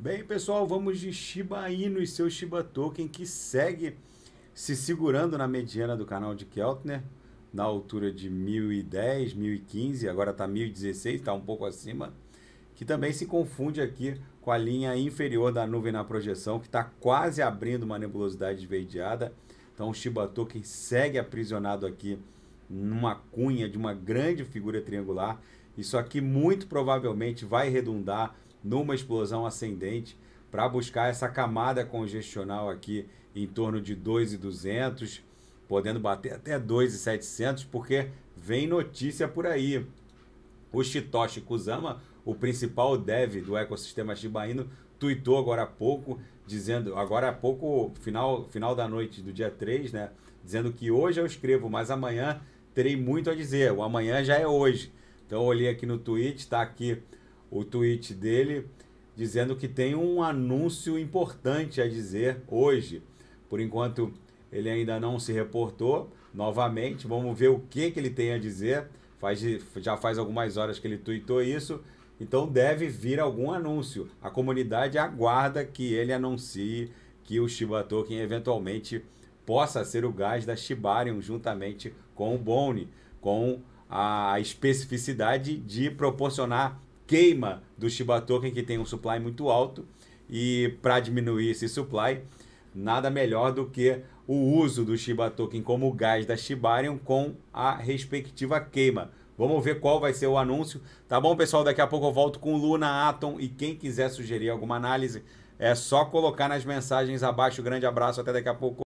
Bem, pessoal, vamos de Shiba Inu e seu Shiba Token que segue se segurando na mediana do canal de Keltner, na altura de 1010, 1015, agora está 1016, está um pouco acima, que também se confunde aqui com a linha inferior da nuvem na projeção, que está quase abrindo uma nebulosidade esverdeada. Então, o Shiba Token segue aprisionado aqui numa cunha de uma grande figura triangular. Isso aqui muito provavelmente vai redundar numa explosão ascendente para buscar essa camada congestional aqui em torno de 2,200, podendo bater até 2,700, porque vem notícia por aí. O Shitoshi Kusama, o principal dev do ecossistema Shiba Inu, tuitou agora há pouco, dizendo, agora há pouco, final, final da noite do dia 3, né? Dizendo que hoje eu escrevo, mas amanhã terei muito a dizer. O amanhã já é hoje. Então olhei aqui no tweet, está aqui o tweet dele dizendo que tem um anúncio importante a dizer hoje. Por enquanto, ele ainda não se reportou novamente. Vamos ver o que, que ele tem a dizer. Faz, já faz algumas horas que ele tweetou isso. Então deve vir algum anúncio. A comunidade aguarda que ele anuncie que o Shiba Token eventualmente possa ser o gás da Shibarium juntamente com o Bone, com a especificidade de proporcionar queima do Shiba Token, que tem um supply muito alto, e para diminuir esse supply, nada melhor do que o uso do Shiba Token como gás da Shibarium com a respectiva queima. Vamos ver qual vai ser o anúncio. Tá bom, pessoal? Daqui a pouco eu volto com Luna Atom e quem quiser sugerir alguma análise, é só colocar nas mensagens abaixo. Grande abraço, até daqui a pouco.